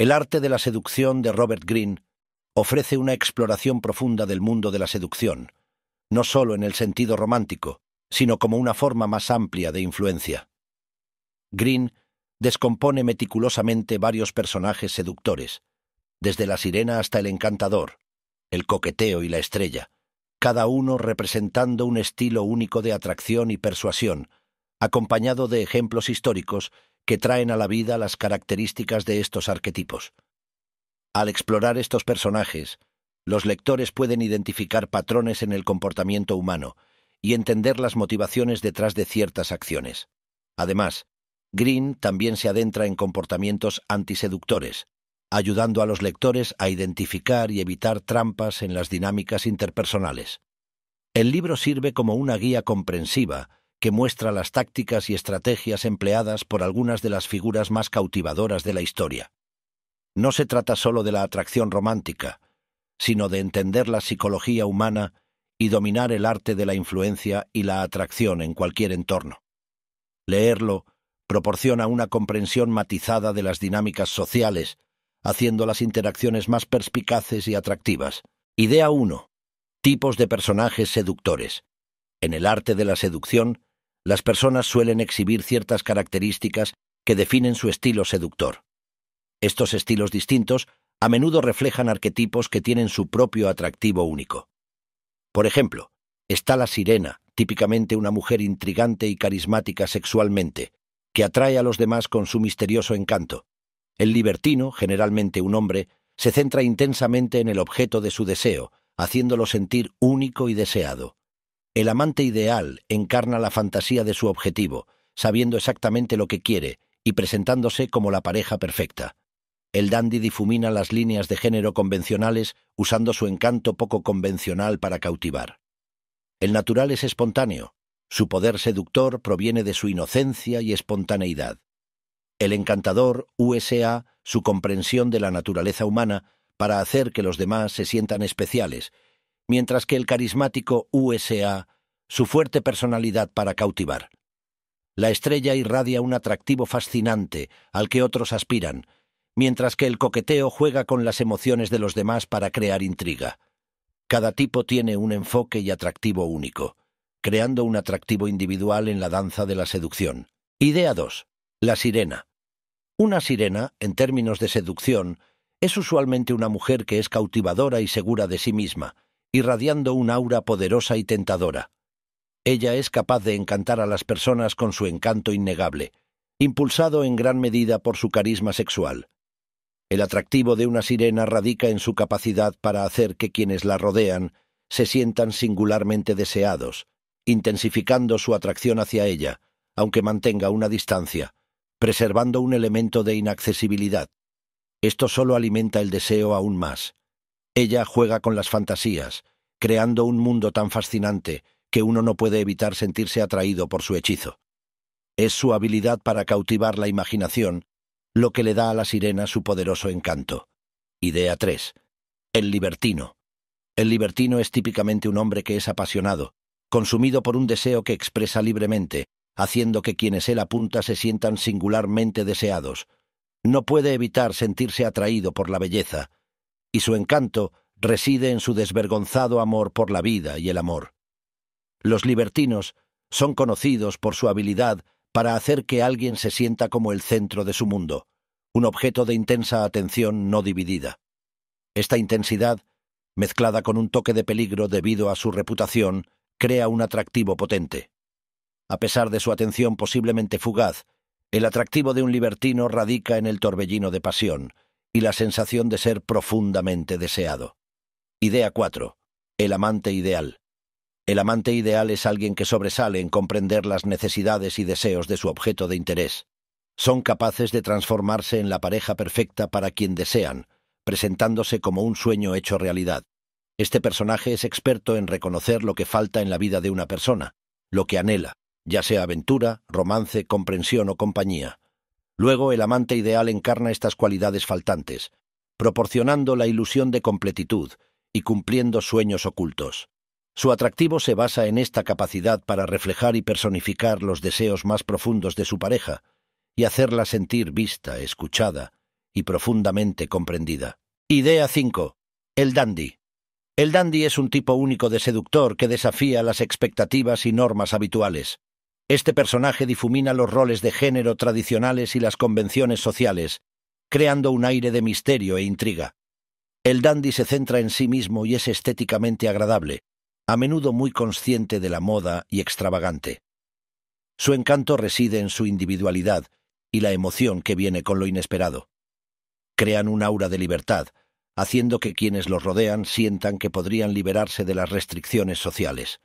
El arte de la seducción de Robert Greene ofrece una exploración profunda del mundo de la seducción, no solo en el sentido romántico, sino como una forma más amplia de influencia. Greene descompone meticulosamente varios personajes seductores, desde la sirena hasta el encantador, el coqueteo y la estrella, cada uno representando un estilo único de atracción y persuasión, acompañado de ejemplos históricos que traen a la vida las características de estos arquetipos. Al explorar estos personajes, los lectores pueden identificar patrones en el comportamiento humano y entender las motivaciones detrás de ciertas acciones. Además, Green también se adentra en comportamientos antiseductores, ayudando a los lectores a identificar y evitar trampas en las dinámicas interpersonales. El libro sirve como una guía comprensiva que muestra las tácticas y estrategias empleadas por algunas de las figuras más cautivadoras de la historia. No se trata solo de la atracción romántica, sino de entender la psicología humana y dominar el arte de la influencia y la atracción en cualquier entorno. Leerlo proporciona una comprensión matizada de las dinámicas sociales, haciendo las interacciones más perspicaces y atractivas. Idea 1. Tipos de personajes seductores. En el arte de la seducción, las personas suelen exhibir ciertas características que definen su estilo seductor. Estos estilos distintos a menudo reflejan arquetipos que tienen su propio atractivo único. Por ejemplo, está la sirena, típicamente una mujer intrigante y carismática sexualmente, que atrae a los demás con su misterioso encanto. El libertino, generalmente un hombre, se centra intensamente en el objeto de su deseo, haciéndolo sentir único y deseado. El amante ideal encarna la fantasía de su objetivo, sabiendo exactamente lo que quiere y presentándose como la pareja perfecta. El dandy difumina las líneas de género convencionales usando su encanto poco convencional para cautivar. El natural es espontáneo. Su poder seductor proviene de su inocencia y espontaneidad. El encantador USA su comprensión de la naturaleza humana para hacer que los demás se sientan especiales mientras que el carismático USA, su fuerte personalidad para cautivar. La estrella irradia un atractivo fascinante al que otros aspiran, mientras que el coqueteo juega con las emociones de los demás para crear intriga. Cada tipo tiene un enfoque y atractivo único, creando un atractivo individual en la danza de la seducción. Idea 2. La sirena. Una sirena, en términos de seducción, es usualmente una mujer que es cautivadora y segura de sí misma, irradiando un aura poderosa y tentadora. Ella es capaz de encantar a las personas con su encanto innegable, impulsado en gran medida por su carisma sexual. El atractivo de una sirena radica en su capacidad para hacer que quienes la rodean se sientan singularmente deseados, intensificando su atracción hacia ella, aunque mantenga una distancia, preservando un elemento de inaccesibilidad. Esto solo alimenta el deseo aún más, ella juega con las fantasías, creando un mundo tan fascinante que uno no puede evitar sentirse atraído por su hechizo. Es su habilidad para cautivar la imaginación lo que le da a la sirena su poderoso encanto. Idea 3. El libertino. El libertino es típicamente un hombre que es apasionado, consumido por un deseo que expresa libremente, haciendo que quienes él apunta se sientan singularmente deseados. No puede evitar sentirse atraído por la belleza, y su encanto reside en su desvergonzado amor por la vida y el amor. Los libertinos son conocidos por su habilidad para hacer que alguien se sienta como el centro de su mundo, un objeto de intensa atención no dividida. Esta intensidad, mezclada con un toque de peligro debido a su reputación, crea un atractivo potente. A pesar de su atención posiblemente fugaz, el atractivo de un libertino radica en el torbellino de pasión, y la sensación de ser profundamente deseado. Idea 4. El amante ideal. El amante ideal es alguien que sobresale en comprender las necesidades y deseos de su objeto de interés. Son capaces de transformarse en la pareja perfecta para quien desean, presentándose como un sueño hecho realidad. Este personaje es experto en reconocer lo que falta en la vida de una persona, lo que anhela, ya sea aventura, romance, comprensión o compañía. Luego el amante ideal encarna estas cualidades faltantes, proporcionando la ilusión de completitud y cumpliendo sueños ocultos. Su atractivo se basa en esta capacidad para reflejar y personificar los deseos más profundos de su pareja y hacerla sentir vista, escuchada y profundamente comprendida. Idea 5. El dandy. El dandy es un tipo único de seductor que desafía las expectativas y normas habituales. Este personaje difumina los roles de género tradicionales y las convenciones sociales, creando un aire de misterio e intriga. El dandy se centra en sí mismo y es estéticamente agradable, a menudo muy consciente de la moda y extravagante. Su encanto reside en su individualidad y la emoción que viene con lo inesperado. Crean un aura de libertad, haciendo que quienes los rodean sientan que podrían liberarse de las restricciones sociales.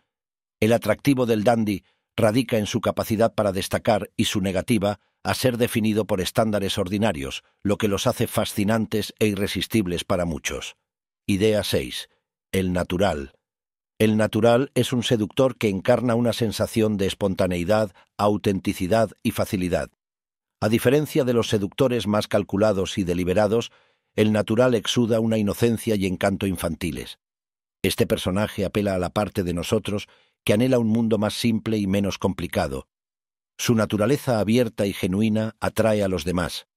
El atractivo del dandy radica en su capacidad para destacar y su negativa a ser definido por estándares ordinarios, lo que los hace fascinantes e irresistibles para muchos. Idea 6. El natural. El natural es un seductor que encarna una sensación de espontaneidad, autenticidad y facilidad. A diferencia de los seductores más calculados y deliberados, el natural exuda una inocencia y encanto infantiles. Este personaje apela a la parte de nosotros que anhela un mundo más simple y menos complicado. Su naturaleza abierta y genuina atrae a los demás,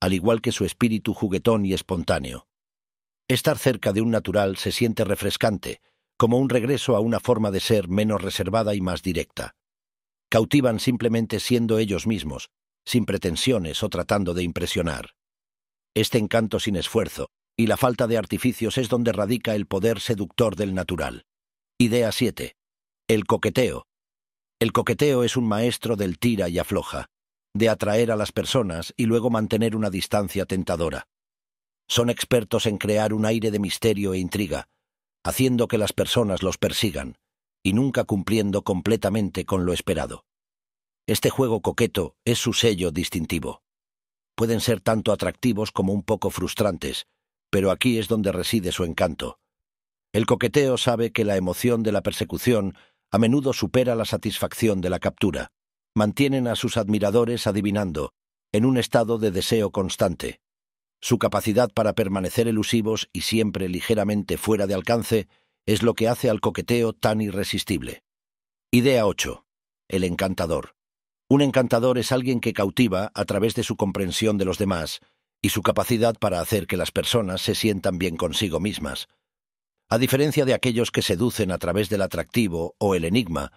al igual que su espíritu juguetón y espontáneo. Estar cerca de un natural se siente refrescante, como un regreso a una forma de ser menos reservada y más directa. Cautivan simplemente siendo ellos mismos, sin pretensiones o tratando de impresionar. Este encanto sin esfuerzo y la falta de artificios es donde radica el poder seductor del natural. Idea 7. El coqueteo. El coqueteo es un maestro del tira y afloja, de atraer a las personas y luego mantener una distancia tentadora. Son expertos en crear un aire de misterio e intriga, haciendo que las personas los persigan, y nunca cumpliendo completamente con lo esperado. Este juego coqueto es su sello distintivo. Pueden ser tanto atractivos como un poco frustrantes, pero aquí es donde reside su encanto. El coqueteo sabe que la emoción de la persecución a menudo supera la satisfacción de la captura. Mantienen a sus admiradores adivinando, en un estado de deseo constante. Su capacidad para permanecer elusivos y siempre ligeramente fuera de alcance es lo que hace al coqueteo tan irresistible. Idea 8. El encantador. Un encantador es alguien que cautiva a través de su comprensión de los demás y su capacidad para hacer que las personas se sientan bien consigo mismas. A diferencia de aquellos que seducen a través del atractivo o el enigma,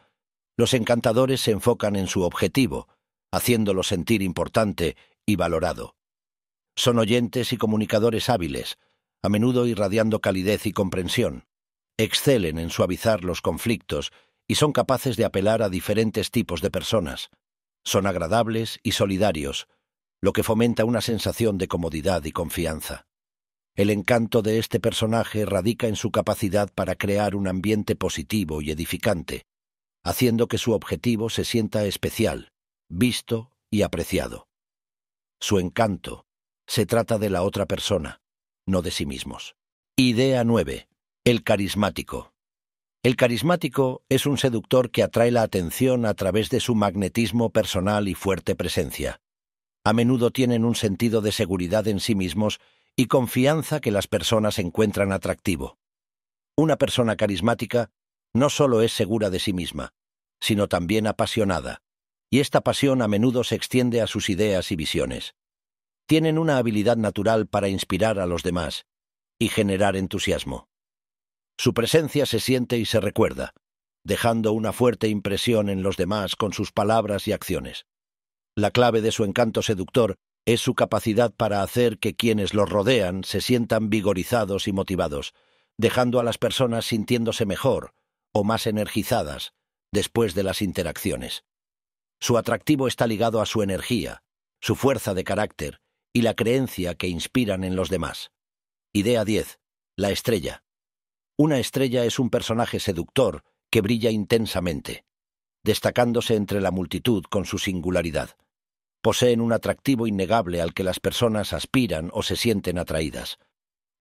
los encantadores se enfocan en su objetivo, haciéndolo sentir importante y valorado. Son oyentes y comunicadores hábiles, a menudo irradiando calidez y comprensión. Excelen en suavizar los conflictos y son capaces de apelar a diferentes tipos de personas. Son agradables y solidarios, lo que fomenta una sensación de comodidad y confianza. El encanto de este personaje radica en su capacidad para crear un ambiente positivo y edificante, haciendo que su objetivo se sienta especial, visto y apreciado. Su encanto se trata de la otra persona, no de sí mismos. Idea 9. El carismático. El carismático es un seductor que atrae la atención a través de su magnetismo personal y fuerte presencia. A menudo tienen un sentido de seguridad en sí mismos y confianza que las personas encuentran atractivo. Una persona carismática no solo es segura de sí misma, sino también apasionada, y esta pasión a menudo se extiende a sus ideas y visiones. Tienen una habilidad natural para inspirar a los demás y generar entusiasmo. Su presencia se siente y se recuerda, dejando una fuerte impresión en los demás con sus palabras y acciones. La clave de su encanto seductor es su capacidad para hacer que quienes los rodean se sientan vigorizados y motivados, dejando a las personas sintiéndose mejor o más energizadas después de las interacciones. Su atractivo está ligado a su energía, su fuerza de carácter y la creencia que inspiran en los demás. Idea 10. La estrella. Una estrella es un personaje seductor que brilla intensamente, destacándose entre la multitud con su singularidad poseen un atractivo innegable al que las personas aspiran o se sienten atraídas.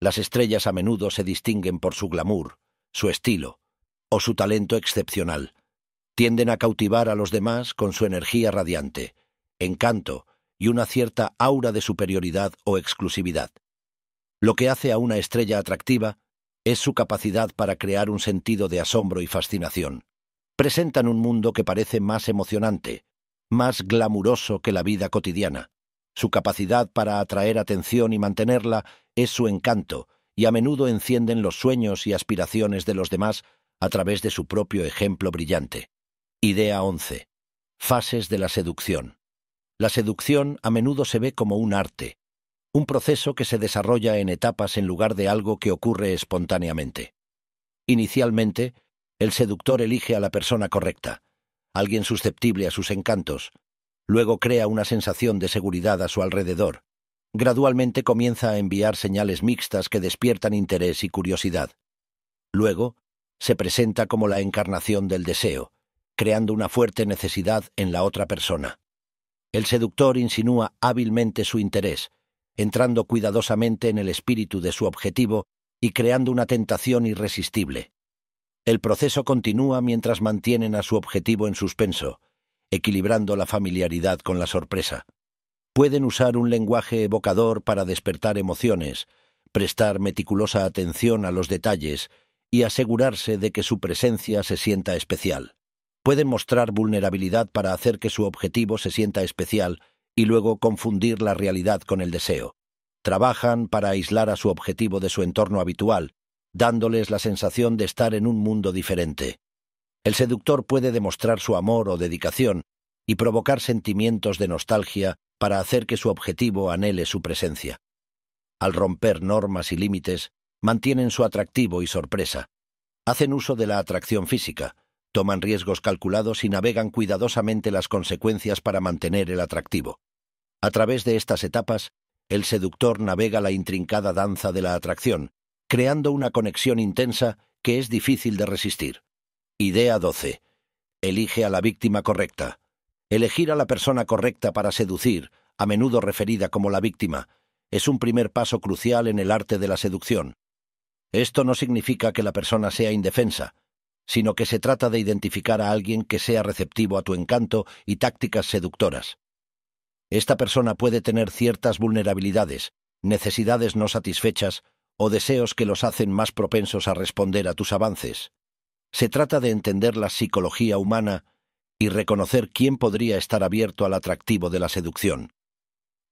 Las estrellas a menudo se distinguen por su glamour, su estilo o su talento excepcional. Tienden a cautivar a los demás con su energía radiante, encanto y una cierta aura de superioridad o exclusividad. Lo que hace a una estrella atractiva es su capacidad para crear un sentido de asombro y fascinación. Presentan un mundo que parece más emocionante, más glamuroso que la vida cotidiana. Su capacidad para atraer atención y mantenerla es su encanto, y a menudo encienden los sueños y aspiraciones de los demás a través de su propio ejemplo brillante. Idea 11. Fases de la seducción. La seducción a menudo se ve como un arte, un proceso que se desarrolla en etapas en lugar de algo que ocurre espontáneamente. Inicialmente, el seductor elige a la persona correcta, alguien susceptible a sus encantos. Luego crea una sensación de seguridad a su alrededor. Gradualmente comienza a enviar señales mixtas que despiertan interés y curiosidad. Luego, se presenta como la encarnación del deseo, creando una fuerte necesidad en la otra persona. El seductor insinúa hábilmente su interés, entrando cuidadosamente en el espíritu de su objetivo y creando una tentación irresistible. El proceso continúa mientras mantienen a su objetivo en suspenso, equilibrando la familiaridad con la sorpresa. Pueden usar un lenguaje evocador para despertar emociones, prestar meticulosa atención a los detalles y asegurarse de que su presencia se sienta especial. Pueden mostrar vulnerabilidad para hacer que su objetivo se sienta especial y luego confundir la realidad con el deseo. Trabajan para aislar a su objetivo de su entorno habitual, dándoles la sensación de estar en un mundo diferente. El seductor puede demostrar su amor o dedicación y provocar sentimientos de nostalgia para hacer que su objetivo anhele su presencia. Al romper normas y límites, mantienen su atractivo y sorpresa. Hacen uso de la atracción física, toman riesgos calculados y navegan cuidadosamente las consecuencias para mantener el atractivo. A través de estas etapas, el seductor navega la intrincada danza de la atracción, creando una conexión intensa que es difícil de resistir. Idea 12. Elige a la víctima correcta. Elegir a la persona correcta para seducir, a menudo referida como la víctima, es un primer paso crucial en el arte de la seducción. Esto no significa que la persona sea indefensa, sino que se trata de identificar a alguien que sea receptivo a tu encanto y tácticas seductoras. Esta persona puede tener ciertas vulnerabilidades, necesidades no satisfechas o deseos que los hacen más propensos a responder a tus avances. Se trata de entender la psicología humana y reconocer quién podría estar abierto al atractivo de la seducción.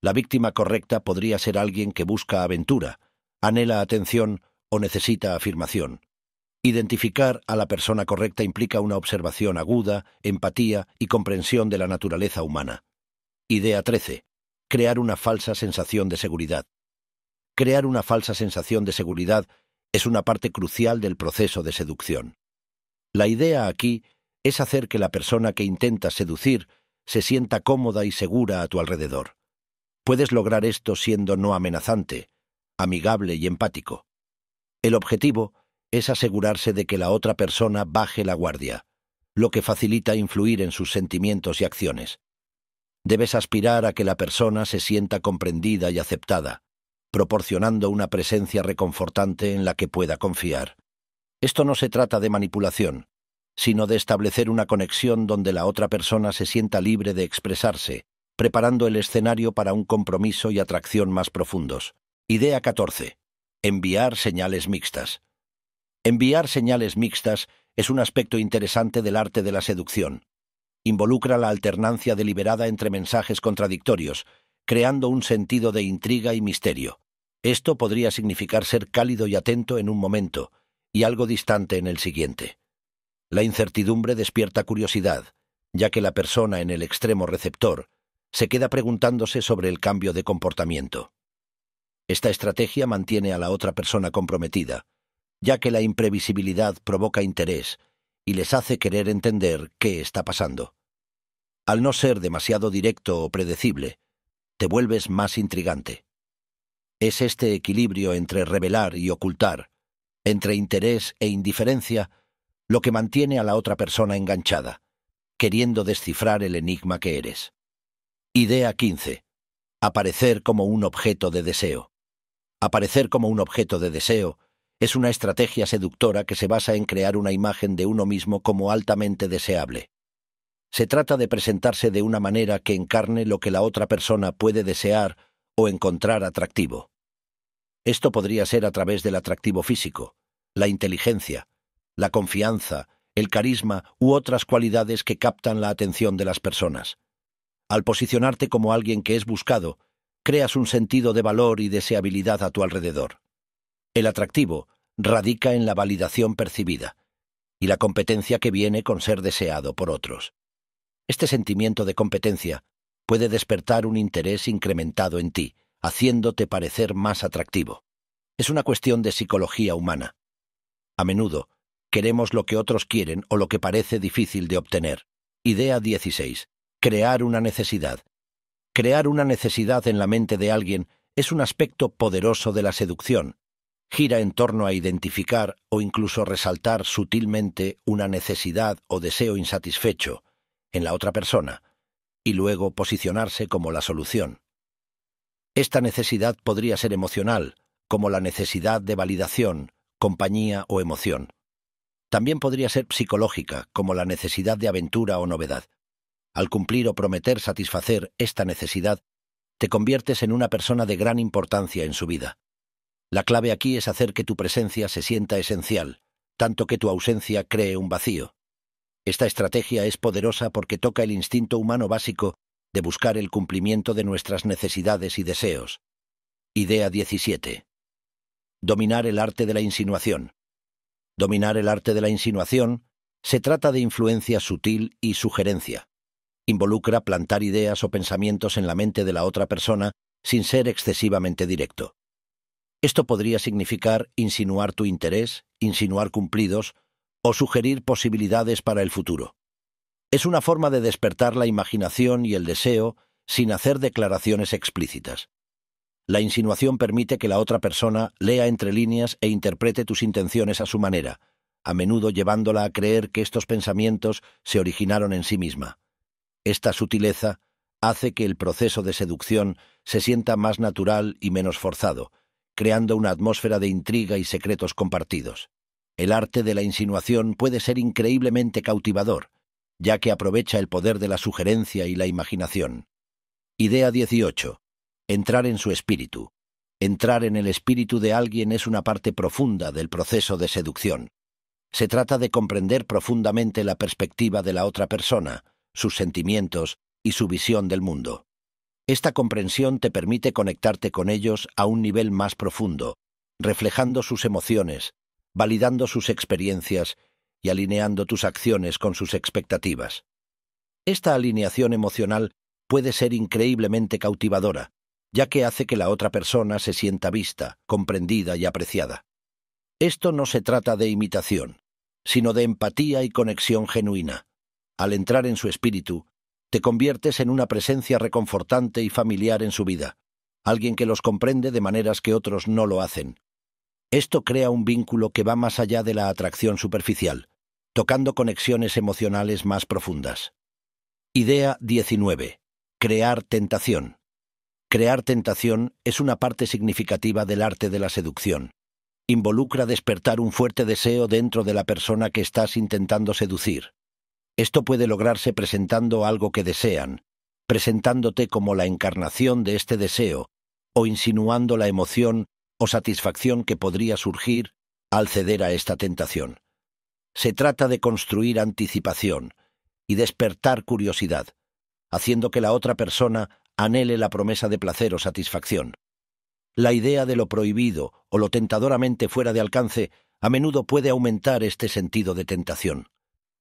La víctima correcta podría ser alguien que busca aventura, anhela atención o necesita afirmación. Identificar a la persona correcta implica una observación aguda, empatía y comprensión de la naturaleza humana. Idea 13. Crear una falsa sensación de seguridad. Crear una falsa sensación de seguridad es una parte crucial del proceso de seducción. La idea aquí es hacer que la persona que intenta seducir se sienta cómoda y segura a tu alrededor. Puedes lograr esto siendo no amenazante, amigable y empático. El objetivo es asegurarse de que la otra persona baje la guardia, lo que facilita influir en sus sentimientos y acciones. Debes aspirar a que la persona se sienta comprendida y aceptada, proporcionando una presencia reconfortante en la que pueda confiar. Esto no se trata de manipulación, sino de establecer una conexión donde la otra persona se sienta libre de expresarse, preparando el escenario para un compromiso y atracción más profundos. Idea 14. Enviar señales mixtas. Enviar señales mixtas es un aspecto interesante del arte de la seducción. Involucra la alternancia deliberada entre mensajes contradictorios, creando un sentido de intriga y misterio. Esto podría significar ser cálido y atento en un momento, y algo distante en el siguiente. La incertidumbre despierta curiosidad, ya que la persona en el extremo receptor se queda preguntándose sobre el cambio de comportamiento. Esta estrategia mantiene a la otra persona comprometida, ya que la imprevisibilidad provoca interés y les hace querer entender qué está pasando. Al no ser demasiado directo o predecible, te vuelves más intrigante. Es este equilibrio entre revelar y ocultar, entre interés e indiferencia, lo que mantiene a la otra persona enganchada, queriendo descifrar el enigma que eres. Idea 15. Aparecer como un objeto de deseo. Aparecer como un objeto de deseo es una estrategia seductora que se basa en crear una imagen de uno mismo como altamente deseable. Se trata de presentarse de una manera que encarne lo que la otra persona puede desear o encontrar atractivo. Esto podría ser a través del atractivo físico, la inteligencia, la confianza, el carisma u otras cualidades que captan la atención de las personas. Al posicionarte como alguien que es buscado, creas un sentido de valor y deseabilidad a tu alrededor. El atractivo radica en la validación percibida y la competencia que viene con ser deseado por otros. Este sentimiento de competencia puede despertar un interés incrementado en ti, haciéndote parecer más atractivo. Es una cuestión de psicología humana. A menudo, queremos lo que otros quieren o lo que parece difícil de obtener. Idea 16. Crear una necesidad. Crear una necesidad en la mente de alguien es un aspecto poderoso de la seducción. Gira en torno a identificar o incluso resaltar sutilmente una necesidad o deseo insatisfecho en la otra persona, y luego posicionarse como la solución. Esta necesidad podría ser emocional, como la necesidad de validación, compañía o emoción. También podría ser psicológica, como la necesidad de aventura o novedad. Al cumplir o prometer satisfacer esta necesidad, te conviertes en una persona de gran importancia en su vida. La clave aquí es hacer que tu presencia se sienta esencial, tanto que tu ausencia cree un vacío. Esta estrategia es poderosa porque toca el instinto humano básico de buscar el cumplimiento de nuestras necesidades y deseos. Idea 17. Dominar el arte de la insinuación. Dominar el arte de la insinuación se trata de influencia sutil y sugerencia. Involucra plantar ideas o pensamientos en la mente de la otra persona sin ser excesivamente directo. Esto podría significar insinuar tu interés, insinuar cumplidos o sugerir posibilidades para el futuro. Es una forma de despertar la imaginación y el deseo sin hacer declaraciones explícitas. La insinuación permite que la otra persona lea entre líneas e interprete tus intenciones a su manera, a menudo llevándola a creer que estos pensamientos se originaron en sí misma. Esta sutileza hace que el proceso de seducción se sienta más natural y menos forzado, creando una atmósfera de intriga y secretos compartidos. El arte de la insinuación puede ser increíblemente cautivador, ya que aprovecha el poder de la sugerencia y la imaginación. Idea 18. Entrar en su espíritu. Entrar en el espíritu de alguien es una parte profunda del proceso de seducción. Se trata de comprender profundamente la perspectiva de la otra persona, sus sentimientos y su visión del mundo. Esta comprensión te permite conectarte con ellos a un nivel más profundo, reflejando sus emociones, validando sus experiencias y alineando tus acciones con sus expectativas. Esta alineación emocional puede ser increíblemente cautivadora, ya que hace que la otra persona se sienta vista, comprendida y apreciada. Esto no se trata de imitación, sino de empatía y conexión genuina. Al entrar en su espíritu, te conviertes en una presencia reconfortante y familiar en su vida, alguien que los comprende de maneras que otros no lo hacen. Esto crea un vínculo que va más allá de la atracción superficial tocando conexiones emocionales más profundas. Idea 19. Crear tentación. Crear tentación es una parte significativa del arte de la seducción. Involucra despertar un fuerte deseo dentro de la persona que estás intentando seducir. Esto puede lograrse presentando algo que desean, presentándote como la encarnación de este deseo, o insinuando la emoción o satisfacción que podría surgir al ceder a esta tentación. Se trata de construir anticipación y despertar curiosidad, haciendo que la otra persona anhele la promesa de placer o satisfacción. La idea de lo prohibido o lo tentadoramente fuera de alcance a menudo puede aumentar este sentido de tentación.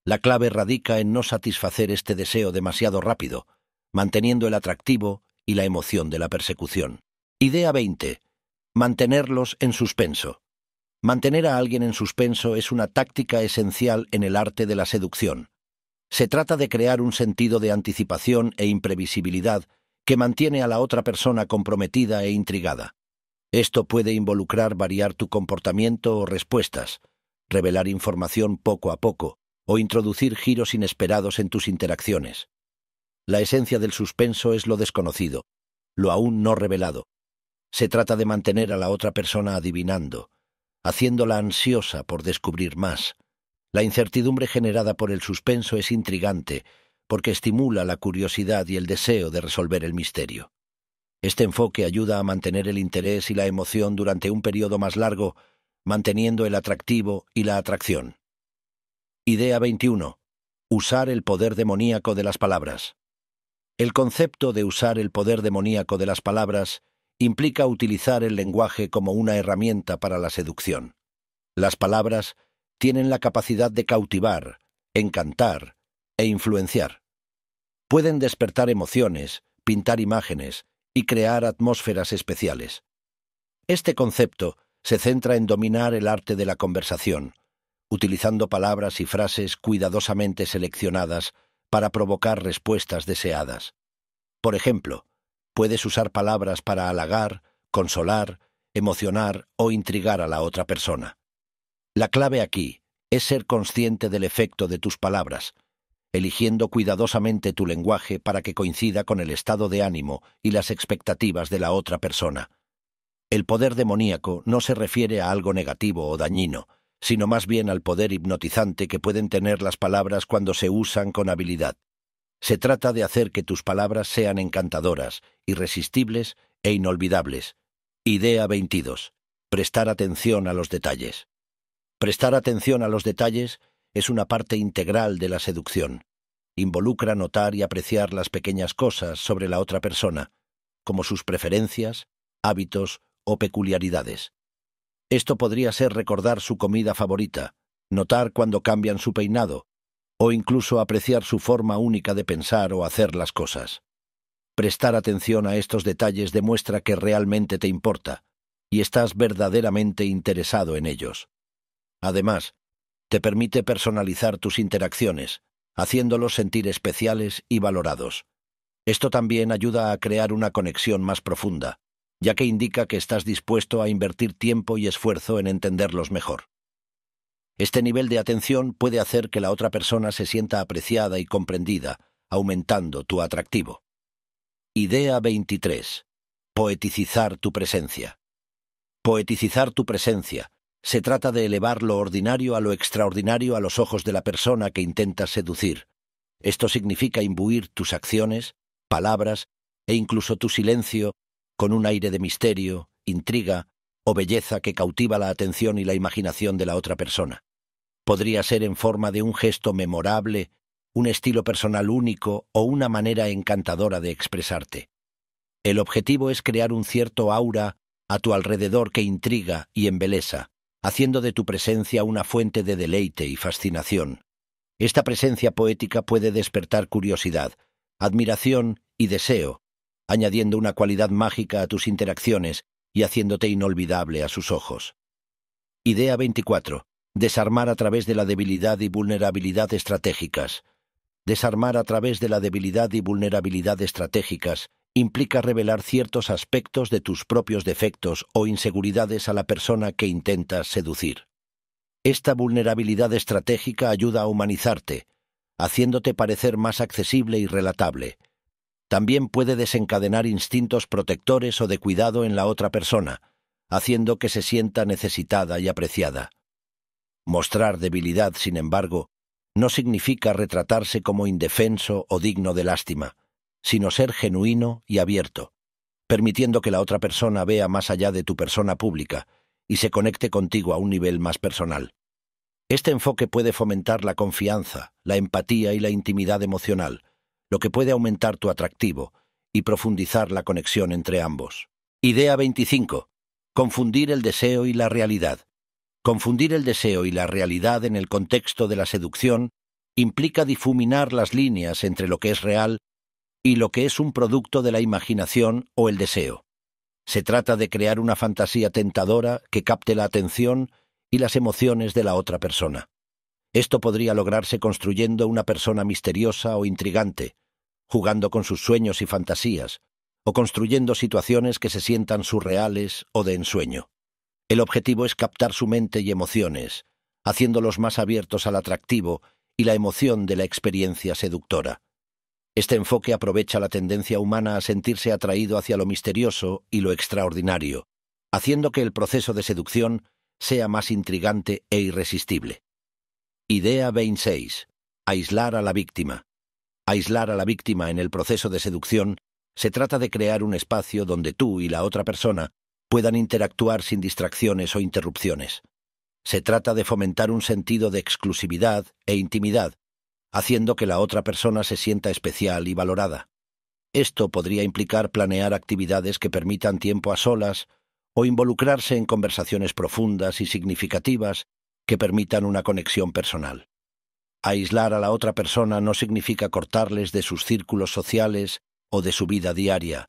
La clave radica en no satisfacer este deseo demasiado rápido, manteniendo el atractivo y la emoción de la persecución. Idea 20. Mantenerlos en suspenso. Mantener a alguien en suspenso es una táctica esencial en el arte de la seducción. Se trata de crear un sentido de anticipación e imprevisibilidad que mantiene a la otra persona comprometida e intrigada. Esto puede involucrar variar tu comportamiento o respuestas, revelar información poco a poco o introducir giros inesperados en tus interacciones. La esencia del suspenso es lo desconocido, lo aún no revelado. Se trata de mantener a la otra persona adivinando, haciéndola ansiosa por descubrir más. La incertidumbre generada por el suspenso es intrigante, porque estimula la curiosidad y el deseo de resolver el misterio. Este enfoque ayuda a mantener el interés y la emoción durante un periodo más largo, manteniendo el atractivo y la atracción. Idea 21. Usar el poder demoníaco de las palabras. El concepto de usar el poder demoníaco de las palabras implica utilizar el lenguaje como una herramienta para la seducción. Las palabras tienen la capacidad de cautivar, encantar e influenciar. Pueden despertar emociones, pintar imágenes y crear atmósferas especiales. Este concepto se centra en dominar el arte de la conversación, utilizando palabras y frases cuidadosamente seleccionadas para provocar respuestas deseadas. Por ejemplo, Puedes usar palabras para halagar, consolar, emocionar o intrigar a la otra persona. La clave aquí es ser consciente del efecto de tus palabras, eligiendo cuidadosamente tu lenguaje para que coincida con el estado de ánimo y las expectativas de la otra persona. El poder demoníaco no se refiere a algo negativo o dañino, sino más bien al poder hipnotizante que pueden tener las palabras cuando se usan con habilidad. Se trata de hacer que tus palabras sean encantadoras, irresistibles e inolvidables. Idea 22. Prestar atención a los detalles. Prestar atención a los detalles es una parte integral de la seducción. Involucra notar y apreciar las pequeñas cosas sobre la otra persona, como sus preferencias, hábitos o peculiaridades. Esto podría ser recordar su comida favorita, notar cuando cambian su peinado, o incluso apreciar su forma única de pensar o hacer las cosas. Prestar atención a estos detalles demuestra que realmente te importa y estás verdaderamente interesado en ellos. Además, te permite personalizar tus interacciones, haciéndolos sentir especiales y valorados. Esto también ayuda a crear una conexión más profunda, ya que indica que estás dispuesto a invertir tiempo y esfuerzo en entenderlos mejor. Este nivel de atención puede hacer que la otra persona se sienta apreciada y comprendida, aumentando tu atractivo. Idea 23. Poeticizar tu presencia. Poeticizar tu presencia. Se trata de elevar lo ordinario a lo extraordinario a los ojos de la persona que intentas seducir. Esto significa imbuir tus acciones, palabras e incluso tu silencio con un aire de misterio, intriga o belleza que cautiva la atención y la imaginación de la otra persona. Podría ser en forma de un gesto memorable, un estilo personal único o una manera encantadora de expresarte. El objetivo es crear un cierto aura a tu alrededor que intriga y embeleza, haciendo de tu presencia una fuente de deleite y fascinación. Esta presencia poética puede despertar curiosidad, admiración y deseo, añadiendo una cualidad mágica a tus interacciones y haciéndote inolvidable a sus ojos. Idea 24 desarmar a través de la debilidad y vulnerabilidad estratégicas. Desarmar a través de la debilidad y vulnerabilidad estratégicas implica revelar ciertos aspectos de tus propios defectos o inseguridades a la persona que intentas seducir. Esta vulnerabilidad estratégica ayuda a humanizarte, haciéndote parecer más accesible y relatable. También puede desencadenar instintos protectores o de cuidado en la otra persona, haciendo que se sienta necesitada y apreciada. Mostrar debilidad, sin embargo, no significa retratarse como indefenso o digno de lástima, sino ser genuino y abierto, permitiendo que la otra persona vea más allá de tu persona pública y se conecte contigo a un nivel más personal. Este enfoque puede fomentar la confianza, la empatía y la intimidad emocional, lo que puede aumentar tu atractivo y profundizar la conexión entre ambos. Idea 25. Confundir el deseo y la realidad. Confundir el deseo y la realidad en el contexto de la seducción implica difuminar las líneas entre lo que es real y lo que es un producto de la imaginación o el deseo. Se trata de crear una fantasía tentadora que capte la atención y las emociones de la otra persona. Esto podría lograrse construyendo una persona misteriosa o intrigante, jugando con sus sueños y fantasías, o construyendo situaciones que se sientan surreales o de ensueño. El objetivo es captar su mente y emociones, haciéndolos más abiertos al atractivo y la emoción de la experiencia seductora. Este enfoque aprovecha la tendencia humana a sentirse atraído hacia lo misterioso y lo extraordinario, haciendo que el proceso de seducción sea más intrigante e irresistible. Idea 26. Aislar a la víctima. Aislar a la víctima en el proceso de seducción se trata de crear un espacio donde tú y la otra persona puedan interactuar sin distracciones o interrupciones. Se trata de fomentar un sentido de exclusividad e intimidad, haciendo que la otra persona se sienta especial y valorada. Esto podría implicar planear actividades que permitan tiempo a solas o involucrarse en conversaciones profundas y significativas que permitan una conexión personal. Aislar a la otra persona no significa cortarles de sus círculos sociales o de su vida diaria,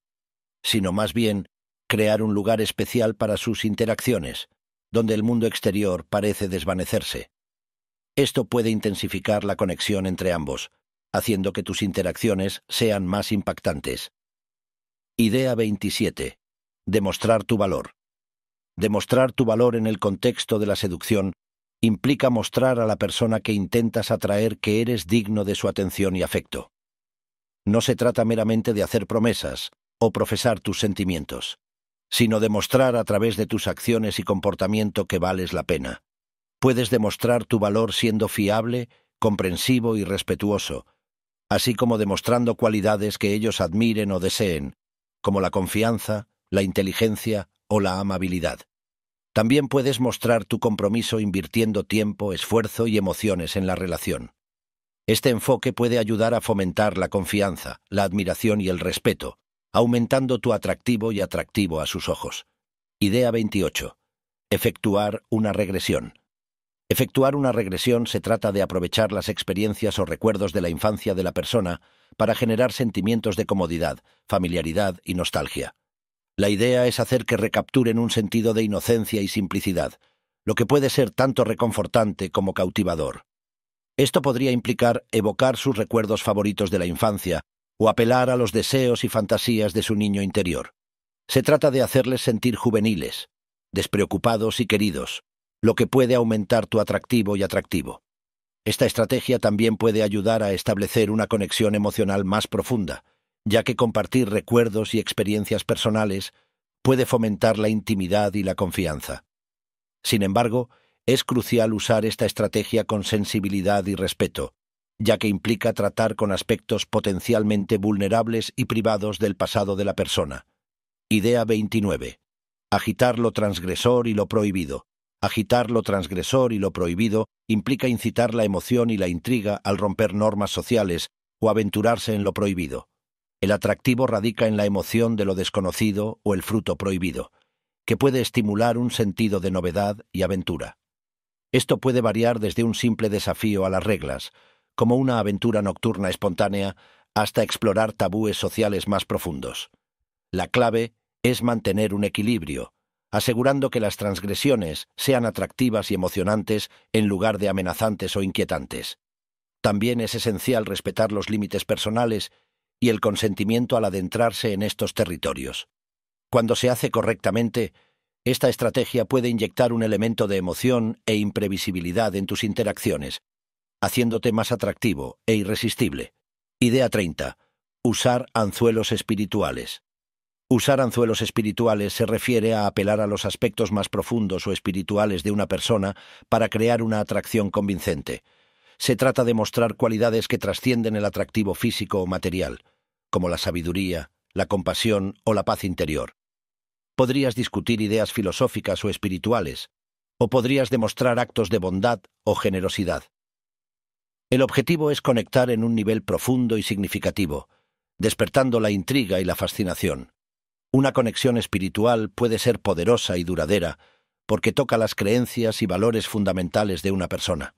sino más bien crear un lugar especial para sus interacciones, donde el mundo exterior parece desvanecerse. Esto puede intensificar la conexión entre ambos, haciendo que tus interacciones sean más impactantes. Idea 27. Demostrar tu valor. Demostrar tu valor en el contexto de la seducción implica mostrar a la persona que intentas atraer que eres digno de su atención y afecto. No se trata meramente de hacer promesas o profesar tus sentimientos sino demostrar a través de tus acciones y comportamiento que vales la pena. Puedes demostrar tu valor siendo fiable, comprensivo y respetuoso, así como demostrando cualidades que ellos admiren o deseen, como la confianza, la inteligencia o la amabilidad. También puedes mostrar tu compromiso invirtiendo tiempo, esfuerzo y emociones en la relación. Este enfoque puede ayudar a fomentar la confianza, la admiración y el respeto, aumentando tu atractivo y atractivo a sus ojos. Idea 28. Efectuar una regresión. Efectuar una regresión se trata de aprovechar las experiencias o recuerdos de la infancia de la persona para generar sentimientos de comodidad, familiaridad y nostalgia. La idea es hacer que recapturen un sentido de inocencia y simplicidad, lo que puede ser tanto reconfortante como cautivador. Esto podría implicar evocar sus recuerdos favoritos de la infancia o apelar a los deseos y fantasías de su niño interior. Se trata de hacerles sentir juveniles, despreocupados y queridos, lo que puede aumentar tu atractivo y atractivo. Esta estrategia también puede ayudar a establecer una conexión emocional más profunda, ya que compartir recuerdos y experiencias personales puede fomentar la intimidad y la confianza. Sin embargo, es crucial usar esta estrategia con sensibilidad y respeto, ya que implica tratar con aspectos potencialmente vulnerables y privados del pasado de la persona. Idea 29. Agitar lo transgresor y lo prohibido. Agitar lo transgresor y lo prohibido implica incitar la emoción y la intriga al romper normas sociales o aventurarse en lo prohibido. El atractivo radica en la emoción de lo desconocido o el fruto prohibido, que puede estimular un sentido de novedad y aventura. Esto puede variar desde un simple desafío a las reglas, como una aventura nocturna espontánea, hasta explorar tabúes sociales más profundos. La clave es mantener un equilibrio, asegurando que las transgresiones sean atractivas y emocionantes en lugar de amenazantes o inquietantes. También es esencial respetar los límites personales y el consentimiento al adentrarse en estos territorios. Cuando se hace correctamente, esta estrategia puede inyectar un elemento de emoción e imprevisibilidad en tus interacciones, haciéndote más atractivo e irresistible. Idea 30. Usar anzuelos espirituales. Usar anzuelos espirituales se refiere a apelar a los aspectos más profundos o espirituales de una persona para crear una atracción convincente. Se trata de mostrar cualidades que trascienden el atractivo físico o material, como la sabiduría, la compasión o la paz interior. Podrías discutir ideas filosóficas o espirituales, o podrías demostrar actos de bondad o generosidad. El objetivo es conectar en un nivel profundo y significativo, despertando la intriga y la fascinación. Una conexión espiritual puede ser poderosa y duradera, porque toca las creencias y valores fundamentales de una persona.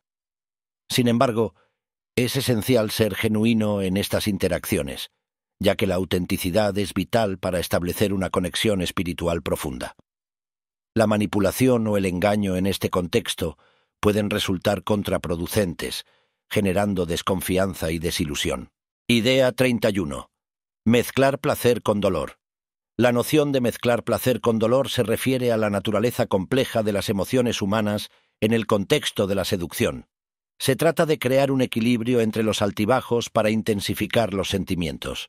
Sin embargo, es esencial ser genuino en estas interacciones, ya que la autenticidad es vital para establecer una conexión espiritual profunda. La manipulación o el engaño en este contexto pueden resultar contraproducentes, generando desconfianza y desilusión. Idea 31. Mezclar placer con dolor. La noción de mezclar placer con dolor se refiere a la naturaleza compleja de las emociones humanas en el contexto de la seducción. Se trata de crear un equilibrio entre los altibajos para intensificar los sentimientos.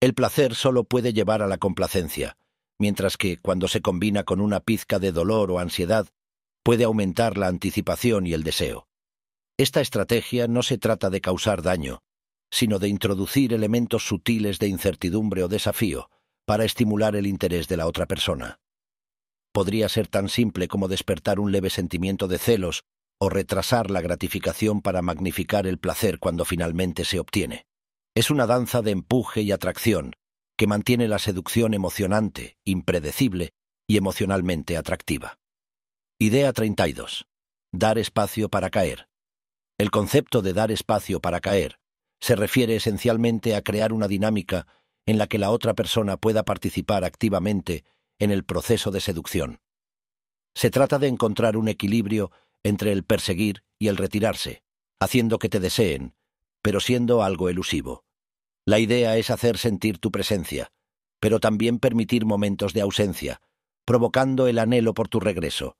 El placer solo puede llevar a la complacencia, mientras que, cuando se combina con una pizca de dolor o ansiedad, puede aumentar la anticipación y el deseo. Esta estrategia no se trata de causar daño, sino de introducir elementos sutiles de incertidumbre o desafío para estimular el interés de la otra persona. Podría ser tan simple como despertar un leve sentimiento de celos o retrasar la gratificación para magnificar el placer cuando finalmente se obtiene. Es una danza de empuje y atracción que mantiene la seducción emocionante, impredecible y emocionalmente atractiva. Idea 32. Dar espacio para caer. El concepto de dar espacio para caer se refiere esencialmente a crear una dinámica en la que la otra persona pueda participar activamente en el proceso de seducción. Se trata de encontrar un equilibrio entre el perseguir y el retirarse, haciendo que te deseen, pero siendo algo elusivo. La idea es hacer sentir tu presencia, pero también permitir momentos de ausencia, provocando el anhelo por tu regreso.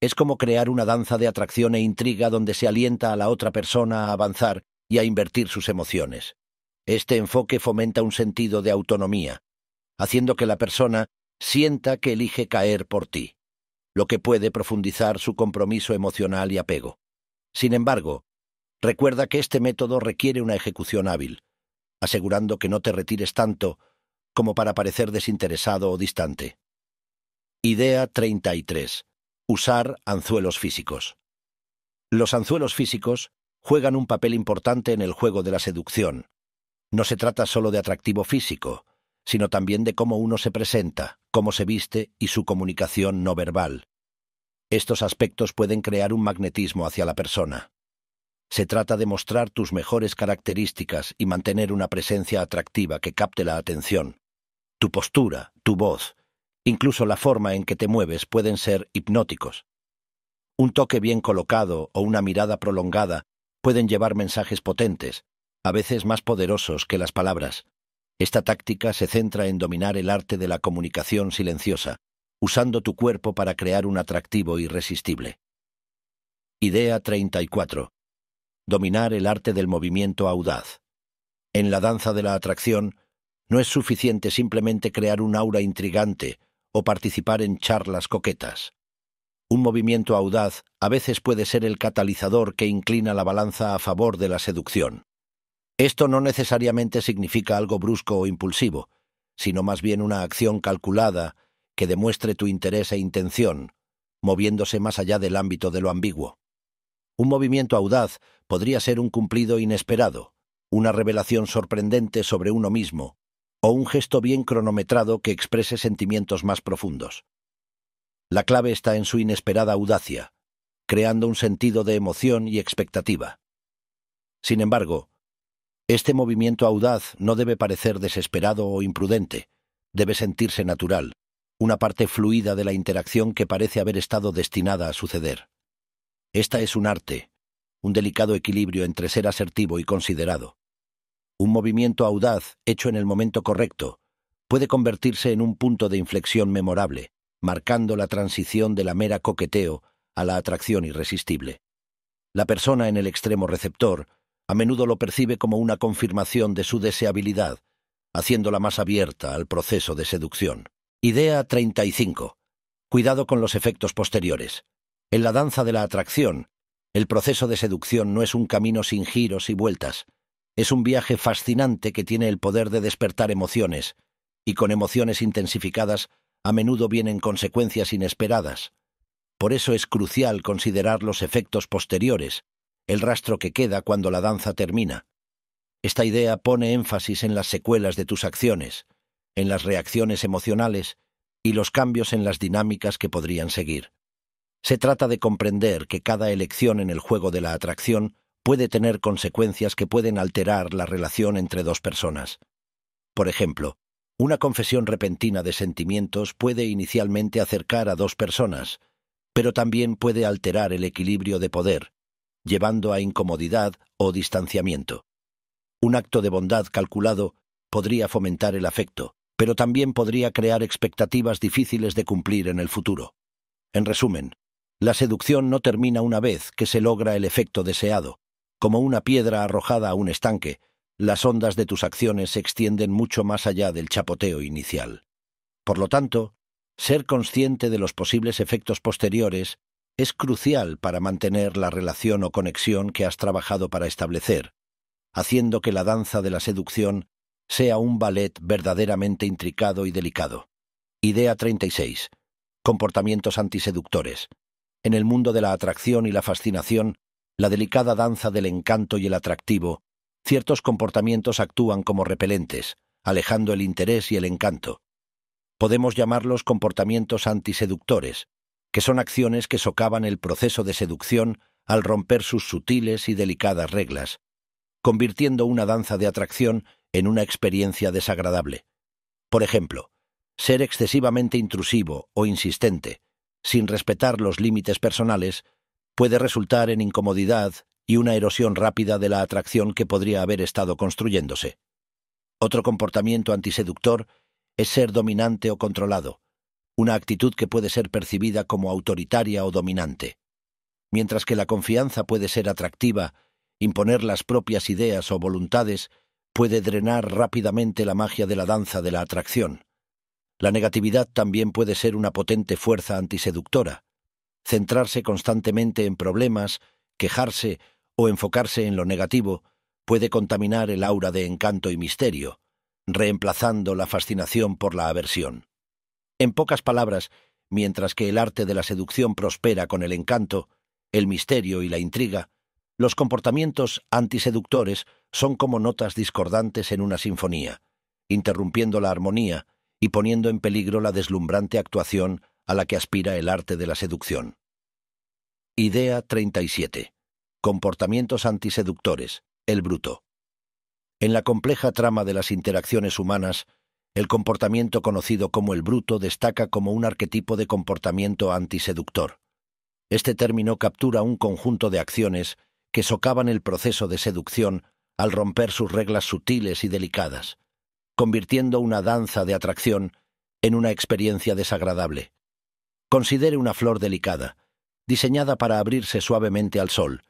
Es como crear una danza de atracción e intriga donde se alienta a la otra persona a avanzar y a invertir sus emociones. Este enfoque fomenta un sentido de autonomía, haciendo que la persona sienta que elige caer por ti, lo que puede profundizar su compromiso emocional y apego. Sin embargo, recuerda que este método requiere una ejecución hábil, asegurando que no te retires tanto como para parecer desinteresado o distante. Idea 33. Usar anzuelos físicos. Los anzuelos físicos juegan un papel importante en el juego de la seducción. No se trata solo de atractivo físico, sino también de cómo uno se presenta, cómo se viste y su comunicación no verbal. Estos aspectos pueden crear un magnetismo hacia la persona. Se trata de mostrar tus mejores características y mantener una presencia atractiva que capte la atención. Tu postura, tu voz, Incluso la forma en que te mueves pueden ser hipnóticos. Un toque bien colocado o una mirada prolongada pueden llevar mensajes potentes, a veces más poderosos que las palabras. Esta táctica se centra en dominar el arte de la comunicación silenciosa, usando tu cuerpo para crear un atractivo irresistible. Idea 34. Dominar el arte del movimiento audaz. En la danza de la atracción, no es suficiente simplemente crear un aura intrigante o participar en charlas coquetas. Un movimiento audaz a veces puede ser el catalizador que inclina la balanza a favor de la seducción. Esto no necesariamente significa algo brusco o impulsivo, sino más bien una acción calculada que demuestre tu interés e intención, moviéndose más allá del ámbito de lo ambiguo. Un movimiento audaz podría ser un cumplido inesperado, una revelación sorprendente sobre uno mismo, o un gesto bien cronometrado que exprese sentimientos más profundos. La clave está en su inesperada audacia, creando un sentido de emoción y expectativa. Sin embargo, este movimiento audaz no debe parecer desesperado o imprudente, debe sentirse natural, una parte fluida de la interacción que parece haber estado destinada a suceder. Esta es un arte, un delicado equilibrio entre ser asertivo y considerado, un movimiento audaz hecho en el momento correcto, puede convertirse en un punto de inflexión memorable, marcando la transición de la mera coqueteo a la atracción irresistible. La persona en el extremo receptor a menudo lo percibe como una confirmación de su deseabilidad, haciéndola más abierta al proceso de seducción. Idea 35. Cuidado con los efectos posteriores. En la danza de la atracción, el proceso de seducción no es un camino sin giros y vueltas, es un viaje fascinante que tiene el poder de despertar emociones, y con emociones intensificadas a menudo vienen consecuencias inesperadas. Por eso es crucial considerar los efectos posteriores, el rastro que queda cuando la danza termina. Esta idea pone énfasis en las secuelas de tus acciones, en las reacciones emocionales y los cambios en las dinámicas que podrían seguir. Se trata de comprender que cada elección en el juego de la atracción puede tener consecuencias que pueden alterar la relación entre dos personas. Por ejemplo, una confesión repentina de sentimientos puede inicialmente acercar a dos personas, pero también puede alterar el equilibrio de poder, llevando a incomodidad o distanciamiento. Un acto de bondad calculado podría fomentar el afecto, pero también podría crear expectativas difíciles de cumplir en el futuro. En resumen, la seducción no termina una vez que se logra el efecto deseado, como una piedra arrojada a un estanque, las ondas de tus acciones se extienden mucho más allá del chapoteo inicial. Por lo tanto, ser consciente de los posibles efectos posteriores es crucial para mantener la relación o conexión que has trabajado para establecer, haciendo que la danza de la seducción sea un ballet verdaderamente intricado y delicado. Idea 36. Comportamientos antiseductores. En el mundo de la atracción y la fascinación, la delicada danza del encanto y el atractivo, ciertos comportamientos actúan como repelentes, alejando el interés y el encanto. Podemos llamarlos comportamientos antiseductores, que son acciones que socavan el proceso de seducción al romper sus sutiles y delicadas reglas, convirtiendo una danza de atracción en una experiencia desagradable. Por ejemplo, ser excesivamente intrusivo o insistente, sin respetar los límites personales, puede resultar en incomodidad y una erosión rápida de la atracción que podría haber estado construyéndose. Otro comportamiento antiseductor es ser dominante o controlado, una actitud que puede ser percibida como autoritaria o dominante. Mientras que la confianza puede ser atractiva, imponer las propias ideas o voluntades puede drenar rápidamente la magia de la danza de la atracción. La negatividad también puede ser una potente fuerza antiseductora, centrarse constantemente en problemas, quejarse o enfocarse en lo negativo, puede contaminar el aura de encanto y misterio, reemplazando la fascinación por la aversión. En pocas palabras, mientras que el arte de la seducción prospera con el encanto, el misterio y la intriga, los comportamientos antiseductores son como notas discordantes en una sinfonía, interrumpiendo la armonía y poniendo en peligro la deslumbrante actuación a la que aspira el arte de la seducción. Idea 37. Comportamientos antiseductores, el bruto. En la compleja trama de las interacciones humanas, el comportamiento conocido como el bruto destaca como un arquetipo de comportamiento antiseductor. Este término captura un conjunto de acciones que socavan el proceso de seducción al romper sus reglas sutiles y delicadas, convirtiendo una danza de atracción en una experiencia desagradable. Considere una flor delicada, diseñada para abrirse suavemente al sol,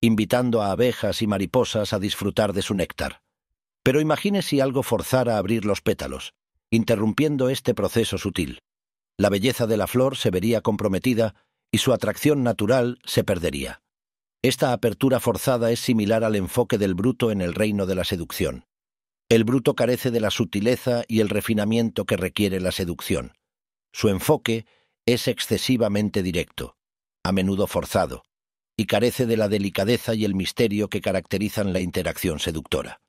invitando a abejas y mariposas a disfrutar de su néctar. Pero imagine si algo forzara a abrir los pétalos, interrumpiendo este proceso sutil. La belleza de la flor se vería comprometida y su atracción natural se perdería. Esta apertura forzada es similar al enfoque del bruto en el reino de la seducción. El bruto carece de la sutileza y el refinamiento que requiere la seducción. Su enfoque es excesivamente directo, a menudo forzado, y carece de la delicadeza y el misterio que caracterizan la interacción seductora.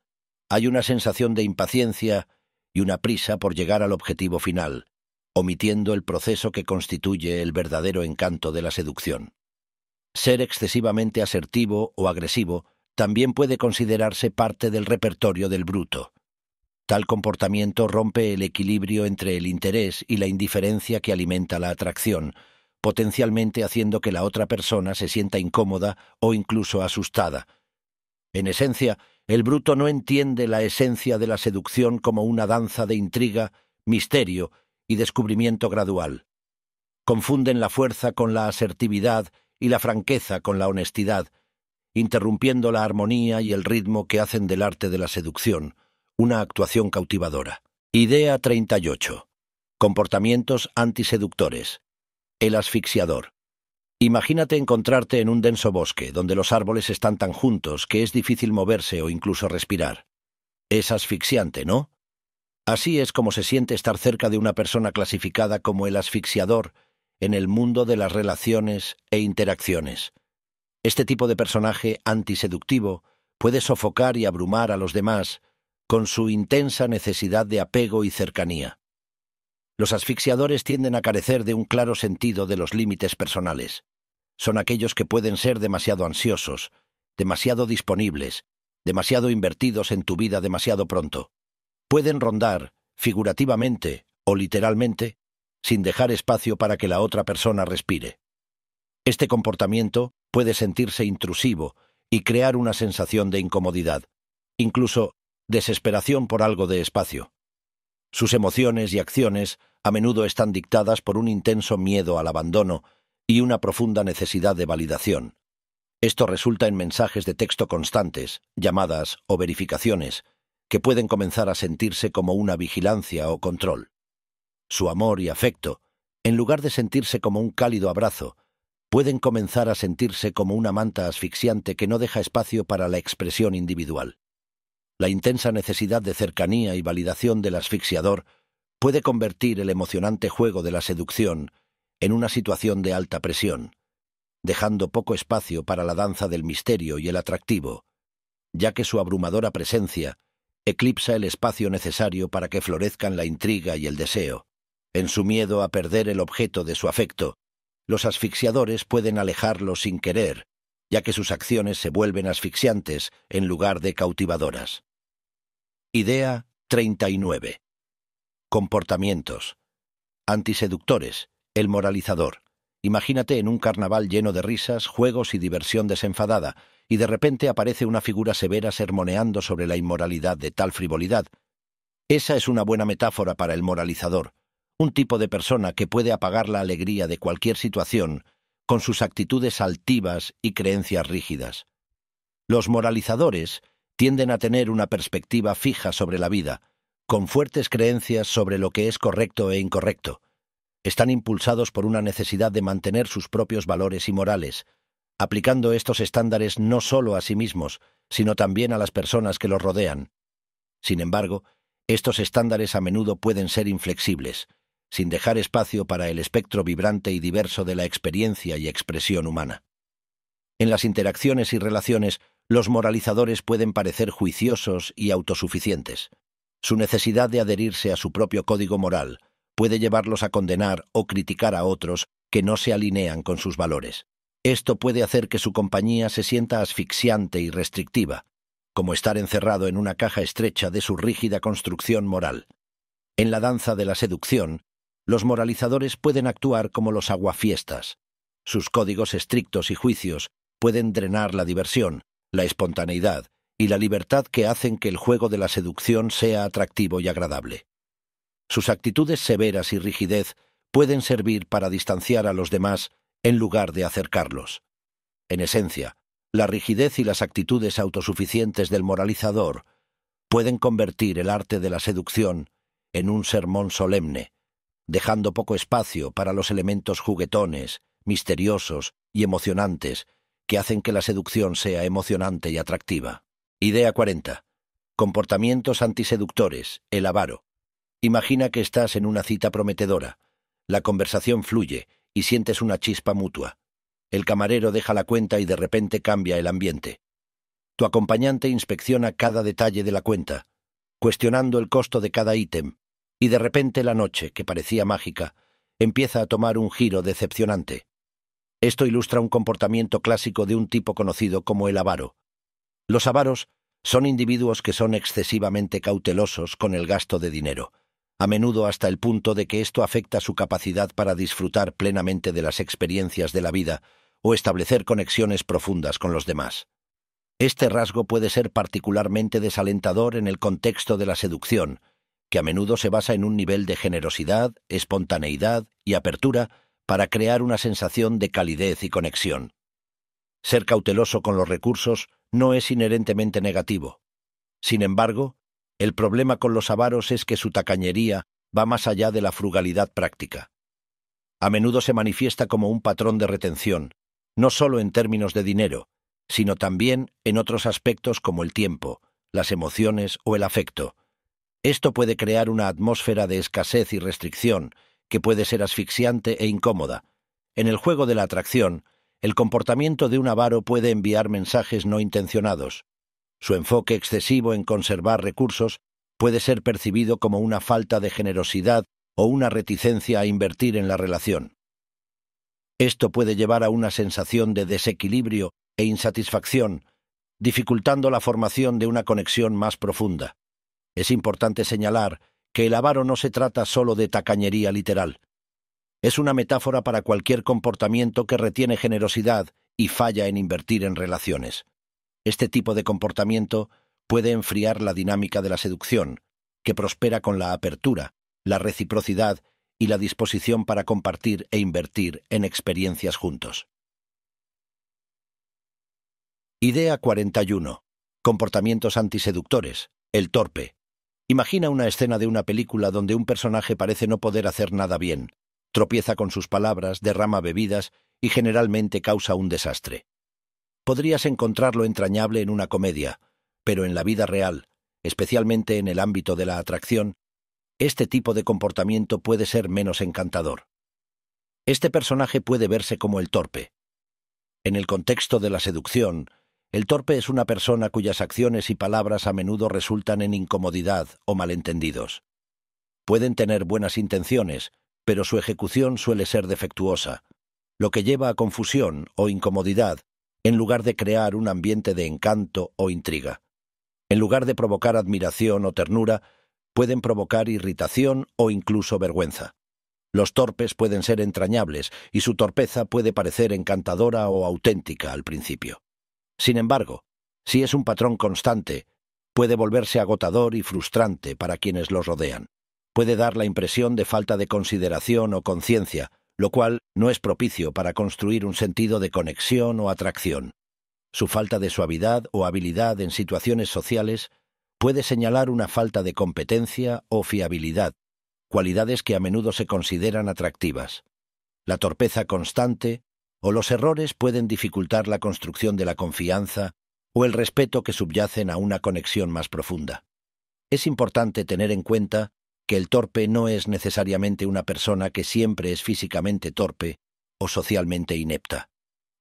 Hay una sensación de impaciencia y una prisa por llegar al objetivo final, omitiendo el proceso que constituye el verdadero encanto de la seducción. Ser excesivamente asertivo o agresivo también puede considerarse parte del repertorio del bruto, Tal comportamiento rompe el equilibrio entre el interés y la indiferencia que alimenta la atracción, potencialmente haciendo que la otra persona se sienta incómoda o incluso asustada. En esencia, el bruto no entiende la esencia de la seducción como una danza de intriga, misterio y descubrimiento gradual. Confunden la fuerza con la asertividad y la franqueza con la honestidad, interrumpiendo la armonía y el ritmo que hacen del arte de la seducción una actuación cautivadora. Idea 38. Comportamientos antiseductores. El asfixiador. Imagínate encontrarte en un denso bosque donde los árboles están tan juntos que es difícil moverse o incluso respirar. Es asfixiante, ¿no? Así es como se siente estar cerca de una persona clasificada como el asfixiador en el mundo de las relaciones e interacciones. Este tipo de personaje antiseductivo puede sofocar y abrumar a los demás con su intensa necesidad de apego y cercanía. Los asfixiadores tienden a carecer de un claro sentido de los límites personales. Son aquellos que pueden ser demasiado ansiosos, demasiado disponibles, demasiado invertidos en tu vida demasiado pronto. Pueden rondar, figurativamente o literalmente, sin dejar espacio para que la otra persona respire. Este comportamiento puede sentirse intrusivo y crear una sensación de incomodidad, incluso desesperación por algo de espacio. Sus emociones y acciones a menudo están dictadas por un intenso miedo al abandono y una profunda necesidad de validación. Esto resulta en mensajes de texto constantes, llamadas o verificaciones, que pueden comenzar a sentirse como una vigilancia o control. Su amor y afecto, en lugar de sentirse como un cálido abrazo, pueden comenzar a sentirse como una manta asfixiante que no deja espacio para la expresión individual. La intensa necesidad de cercanía y validación del asfixiador puede convertir el emocionante juego de la seducción en una situación de alta presión, dejando poco espacio para la danza del misterio y el atractivo, ya que su abrumadora presencia eclipsa el espacio necesario para que florezcan la intriga y el deseo. En su miedo a perder el objeto de su afecto, los asfixiadores pueden alejarlo sin querer ya que sus acciones se vuelven asfixiantes en lugar de cautivadoras. Idea 39. Comportamientos. Antiseductores. El moralizador. Imagínate en un carnaval lleno de risas, juegos y diversión desenfadada, y de repente aparece una figura severa sermoneando sobre la inmoralidad de tal frivolidad. Esa es una buena metáfora para el moralizador, un tipo de persona que puede apagar la alegría de cualquier situación con sus actitudes altivas y creencias rígidas. Los moralizadores tienden a tener una perspectiva fija sobre la vida, con fuertes creencias sobre lo que es correcto e incorrecto. Están impulsados por una necesidad de mantener sus propios valores y morales, aplicando estos estándares no solo a sí mismos, sino también a las personas que los rodean. Sin embargo, estos estándares a menudo pueden ser inflexibles, sin dejar espacio para el espectro vibrante y diverso de la experiencia y expresión humana. En las interacciones y relaciones, los moralizadores pueden parecer juiciosos y autosuficientes. Su necesidad de adherirse a su propio código moral puede llevarlos a condenar o criticar a otros que no se alinean con sus valores. Esto puede hacer que su compañía se sienta asfixiante y restrictiva, como estar encerrado en una caja estrecha de su rígida construcción moral. En la danza de la seducción, los moralizadores pueden actuar como los aguafiestas. Sus códigos estrictos y juicios pueden drenar la diversión, la espontaneidad y la libertad que hacen que el juego de la seducción sea atractivo y agradable. Sus actitudes severas y rigidez pueden servir para distanciar a los demás en lugar de acercarlos. En esencia, la rigidez y las actitudes autosuficientes del moralizador pueden convertir el arte de la seducción en un sermón solemne, dejando poco espacio para los elementos juguetones, misteriosos y emocionantes que hacen que la seducción sea emocionante y atractiva. Idea 40. Comportamientos antiseductores, el avaro. Imagina que estás en una cita prometedora. La conversación fluye y sientes una chispa mutua. El camarero deja la cuenta y de repente cambia el ambiente. Tu acompañante inspecciona cada detalle de la cuenta, cuestionando el costo de cada ítem y de repente la noche, que parecía mágica, empieza a tomar un giro decepcionante. Esto ilustra un comportamiento clásico de un tipo conocido como el avaro. Los avaros son individuos que son excesivamente cautelosos con el gasto de dinero, a menudo hasta el punto de que esto afecta su capacidad para disfrutar plenamente de las experiencias de la vida o establecer conexiones profundas con los demás. Este rasgo puede ser particularmente desalentador en el contexto de la seducción, que a menudo se basa en un nivel de generosidad, espontaneidad y apertura para crear una sensación de calidez y conexión. Ser cauteloso con los recursos no es inherentemente negativo. Sin embargo, el problema con los avaros es que su tacañería va más allá de la frugalidad práctica. A menudo se manifiesta como un patrón de retención, no solo en términos de dinero, sino también en otros aspectos como el tiempo, las emociones o el afecto, esto puede crear una atmósfera de escasez y restricción, que puede ser asfixiante e incómoda. En el juego de la atracción, el comportamiento de un avaro puede enviar mensajes no intencionados. Su enfoque excesivo en conservar recursos puede ser percibido como una falta de generosidad o una reticencia a invertir en la relación. Esto puede llevar a una sensación de desequilibrio e insatisfacción, dificultando la formación de una conexión más profunda. Es importante señalar que el avaro no se trata solo de tacañería literal. Es una metáfora para cualquier comportamiento que retiene generosidad y falla en invertir en relaciones. Este tipo de comportamiento puede enfriar la dinámica de la seducción, que prospera con la apertura, la reciprocidad y la disposición para compartir e invertir en experiencias juntos. Idea 41. Comportamientos antiseductores. El torpe. Imagina una escena de una película donde un personaje parece no poder hacer nada bien, tropieza con sus palabras, derrama bebidas y generalmente causa un desastre. Podrías encontrarlo entrañable en una comedia, pero en la vida real, especialmente en el ámbito de la atracción, este tipo de comportamiento puede ser menos encantador. Este personaje puede verse como el torpe. En el contexto de la seducción, el torpe es una persona cuyas acciones y palabras a menudo resultan en incomodidad o malentendidos. Pueden tener buenas intenciones, pero su ejecución suele ser defectuosa, lo que lleva a confusión o incomodidad en lugar de crear un ambiente de encanto o intriga. En lugar de provocar admiración o ternura, pueden provocar irritación o incluso vergüenza. Los torpes pueden ser entrañables y su torpeza puede parecer encantadora o auténtica al principio. Sin embargo, si es un patrón constante, puede volverse agotador y frustrante para quienes los rodean. Puede dar la impresión de falta de consideración o conciencia, lo cual no es propicio para construir un sentido de conexión o atracción. Su falta de suavidad o habilidad en situaciones sociales puede señalar una falta de competencia o fiabilidad, cualidades que a menudo se consideran atractivas. La torpeza constante o los errores pueden dificultar la construcción de la confianza o el respeto que subyacen a una conexión más profunda. Es importante tener en cuenta que el torpe no es necesariamente una persona que siempre es físicamente torpe o socialmente inepta.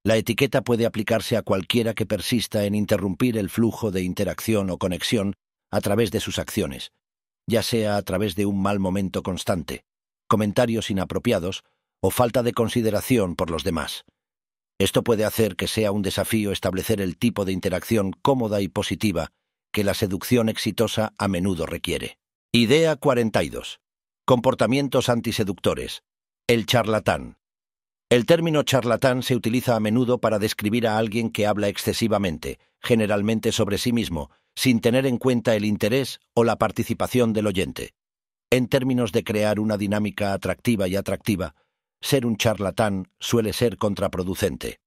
La etiqueta puede aplicarse a cualquiera que persista en interrumpir el flujo de interacción o conexión a través de sus acciones, ya sea a través de un mal momento constante, comentarios inapropiados o falta de consideración por los demás. Esto puede hacer que sea un desafío establecer el tipo de interacción cómoda y positiva que la seducción exitosa a menudo requiere. Idea 42. Comportamientos antiseductores. El charlatán. El término charlatán se utiliza a menudo para describir a alguien que habla excesivamente, generalmente sobre sí mismo, sin tener en cuenta el interés o la participación del oyente. En términos de crear una dinámica atractiva y atractiva, ser un charlatán suele ser contraproducente.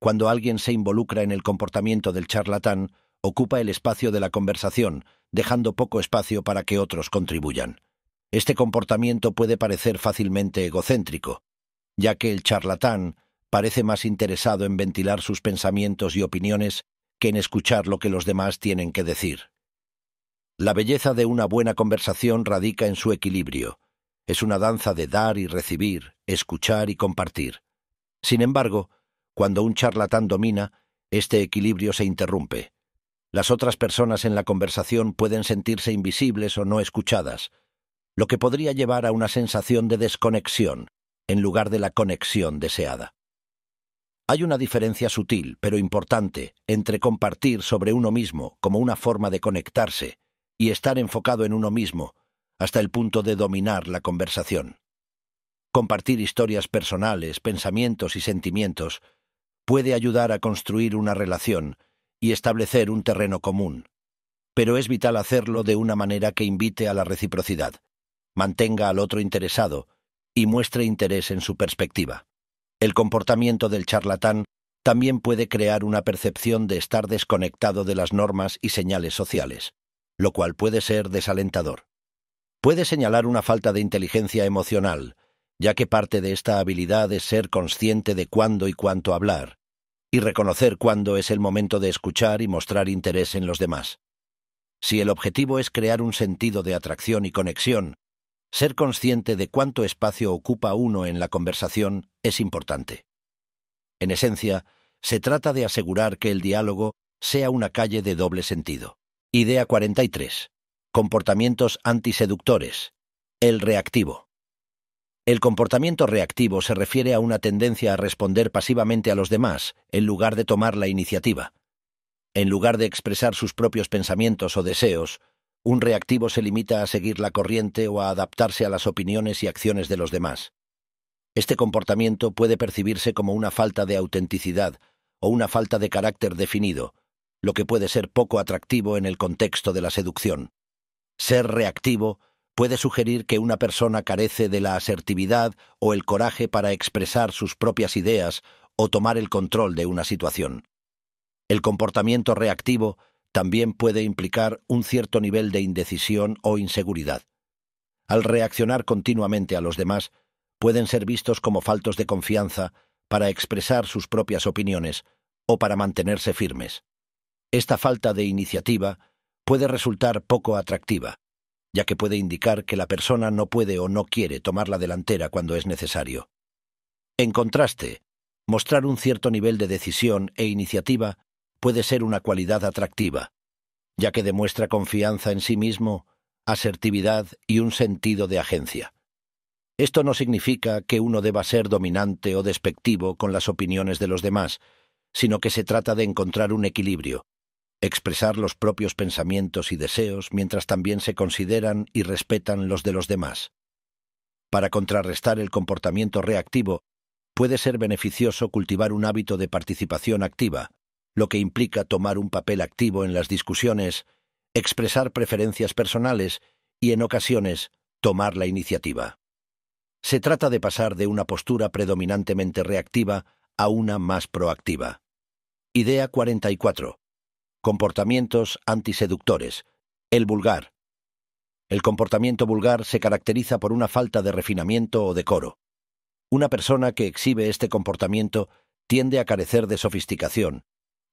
Cuando alguien se involucra en el comportamiento del charlatán, ocupa el espacio de la conversación, dejando poco espacio para que otros contribuyan. Este comportamiento puede parecer fácilmente egocéntrico, ya que el charlatán parece más interesado en ventilar sus pensamientos y opiniones que en escuchar lo que los demás tienen que decir. La belleza de una buena conversación radica en su equilibrio, es una danza de dar y recibir, escuchar y compartir. Sin embargo, cuando un charlatán domina, este equilibrio se interrumpe. Las otras personas en la conversación pueden sentirse invisibles o no escuchadas, lo que podría llevar a una sensación de desconexión, en lugar de la conexión deseada. Hay una diferencia sutil, pero importante, entre compartir sobre uno mismo como una forma de conectarse y estar enfocado en uno mismo hasta el punto de dominar la conversación. Compartir historias personales, pensamientos y sentimientos puede ayudar a construir una relación y establecer un terreno común, pero es vital hacerlo de una manera que invite a la reciprocidad, mantenga al otro interesado y muestre interés en su perspectiva. El comportamiento del charlatán también puede crear una percepción de estar desconectado de las normas y señales sociales, lo cual puede ser desalentador puede señalar una falta de inteligencia emocional, ya que parte de esta habilidad es ser consciente de cuándo y cuánto hablar, y reconocer cuándo es el momento de escuchar y mostrar interés en los demás. Si el objetivo es crear un sentido de atracción y conexión, ser consciente de cuánto espacio ocupa uno en la conversación es importante. En esencia, se trata de asegurar que el diálogo sea una calle de doble sentido. Idea 43. Comportamientos antiseductores. El reactivo. El comportamiento reactivo se refiere a una tendencia a responder pasivamente a los demás, en lugar de tomar la iniciativa. En lugar de expresar sus propios pensamientos o deseos, un reactivo se limita a seguir la corriente o a adaptarse a las opiniones y acciones de los demás. Este comportamiento puede percibirse como una falta de autenticidad o una falta de carácter definido, lo que puede ser poco atractivo en el contexto de la seducción. Ser reactivo puede sugerir que una persona carece de la asertividad o el coraje para expresar sus propias ideas o tomar el control de una situación. El comportamiento reactivo también puede implicar un cierto nivel de indecisión o inseguridad. Al reaccionar continuamente a los demás, pueden ser vistos como faltos de confianza para expresar sus propias opiniones o para mantenerse firmes. Esta falta de iniciativa puede resultar poco atractiva, ya que puede indicar que la persona no puede o no quiere tomar la delantera cuando es necesario. En contraste, mostrar un cierto nivel de decisión e iniciativa puede ser una cualidad atractiva, ya que demuestra confianza en sí mismo, asertividad y un sentido de agencia. Esto no significa que uno deba ser dominante o despectivo con las opiniones de los demás, sino que se trata de encontrar un equilibrio, expresar los propios pensamientos y deseos mientras también se consideran y respetan los de los demás. Para contrarrestar el comportamiento reactivo, puede ser beneficioso cultivar un hábito de participación activa, lo que implica tomar un papel activo en las discusiones, expresar preferencias personales y, en ocasiones, tomar la iniciativa. Se trata de pasar de una postura predominantemente reactiva a una más proactiva. Idea 44 comportamientos antiseductores, el vulgar. El comportamiento vulgar se caracteriza por una falta de refinamiento o decoro. Una persona que exhibe este comportamiento tiende a carecer de sofisticación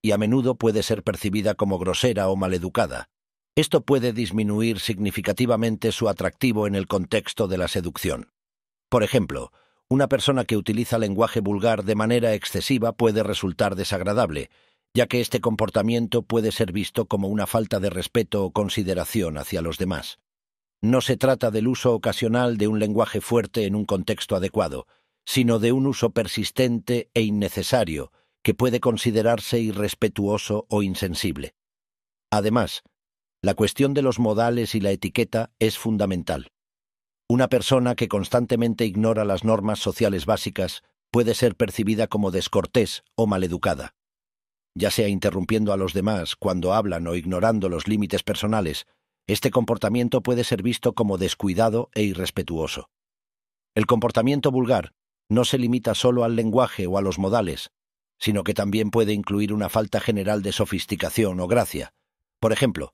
y a menudo puede ser percibida como grosera o maleducada. Esto puede disminuir significativamente su atractivo en el contexto de la seducción. Por ejemplo, una persona que utiliza lenguaje vulgar de manera excesiva puede resultar desagradable, ya que este comportamiento puede ser visto como una falta de respeto o consideración hacia los demás. No se trata del uso ocasional de un lenguaje fuerte en un contexto adecuado, sino de un uso persistente e innecesario, que puede considerarse irrespetuoso o insensible. Además, la cuestión de los modales y la etiqueta es fundamental. Una persona que constantemente ignora las normas sociales básicas puede ser percibida como descortés o maleducada ya sea interrumpiendo a los demás cuando hablan o ignorando los límites personales, este comportamiento puede ser visto como descuidado e irrespetuoso. El comportamiento vulgar no se limita solo al lenguaje o a los modales, sino que también puede incluir una falta general de sofisticación o gracia. Por ejemplo,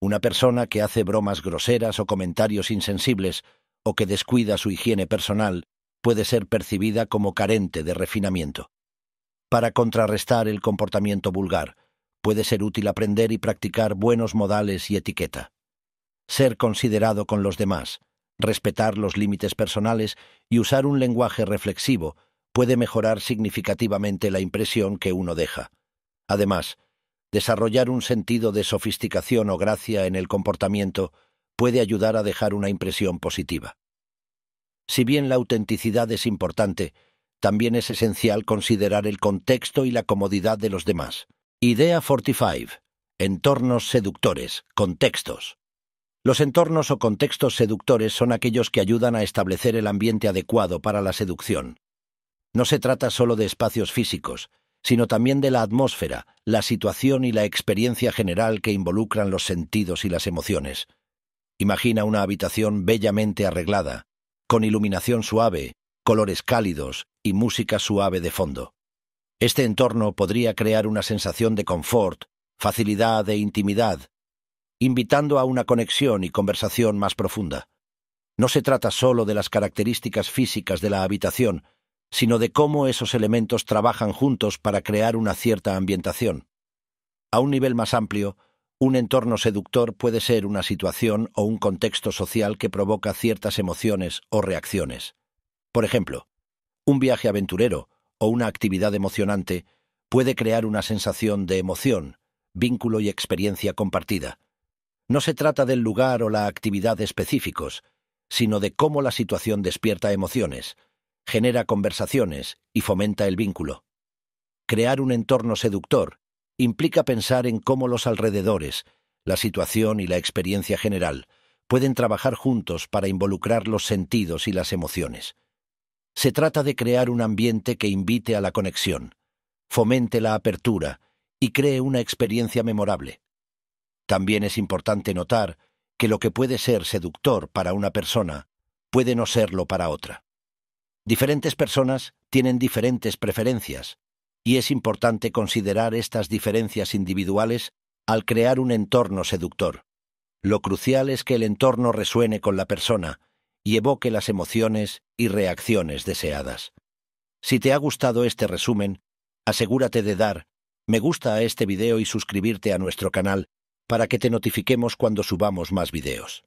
una persona que hace bromas groseras o comentarios insensibles o que descuida su higiene personal puede ser percibida como carente de refinamiento para contrarrestar el comportamiento vulgar. Puede ser útil aprender y practicar buenos modales y etiqueta. Ser considerado con los demás, respetar los límites personales y usar un lenguaje reflexivo puede mejorar significativamente la impresión que uno deja. Además, desarrollar un sentido de sofisticación o gracia en el comportamiento puede ayudar a dejar una impresión positiva. Si bien la autenticidad es importante, también es esencial considerar el contexto y la comodidad de los demás. Idea 45. Entornos seductores, contextos. Los entornos o contextos seductores son aquellos que ayudan a establecer el ambiente adecuado para la seducción. No se trata solo de espacios físicos, sino también de la atmósfera, la situación y la experiencia general que involucran los sentidos y las emociones. Imagina una habitación bellamente arreglada, con iluminación suave, colores cálidos y música suave de fondo. Este entorno podría crear una sensación de confort, facilidad e intimidad, invitando a una conexión y conversación más profunda. No se trata solo de las características físicas de la habitación, sino de cómo esos elementos trabajan juntos para crear una cierta ambientación. A un nivel más amplio, un entorno seductor puede ser una situación o un contexto social que provoca ciertas emociones o reacciones. Por ejemplo, un viaje aventurero o una actividad emocionante puede crear una sensación de emoción, vínculo y experiencia compartida. No se trata del lugar o la actividad específicos, sino de cómo la situación despierta emociones, genera conversaciones y fomenta el vínculo. Crear un entorno seductor implica pensar en cómo los alrededores, la situación y la experiencia general pueden trabajar juntos para involucrar los sentidos y las emociones. Se trata de crear un ambiente que invite a la conexión, fomente la apertura y cree una experiencia memorable. También es importante notar que lo que puede ser seductor para una persona puede no serlo para otra. Diferentes personas tienen diferentes preferencias y es importante considerar estas diferencias individuales al crear un entorno seductor. Lo crucial es que el entorno resuene con la persona y evoque las emociones y reacciones deseadas. Si te ha gustado este resumen, asegúrate de dar me gusta a este video y suscribirte a nuestro canal para que te notifiquemos cuando subamos más videos.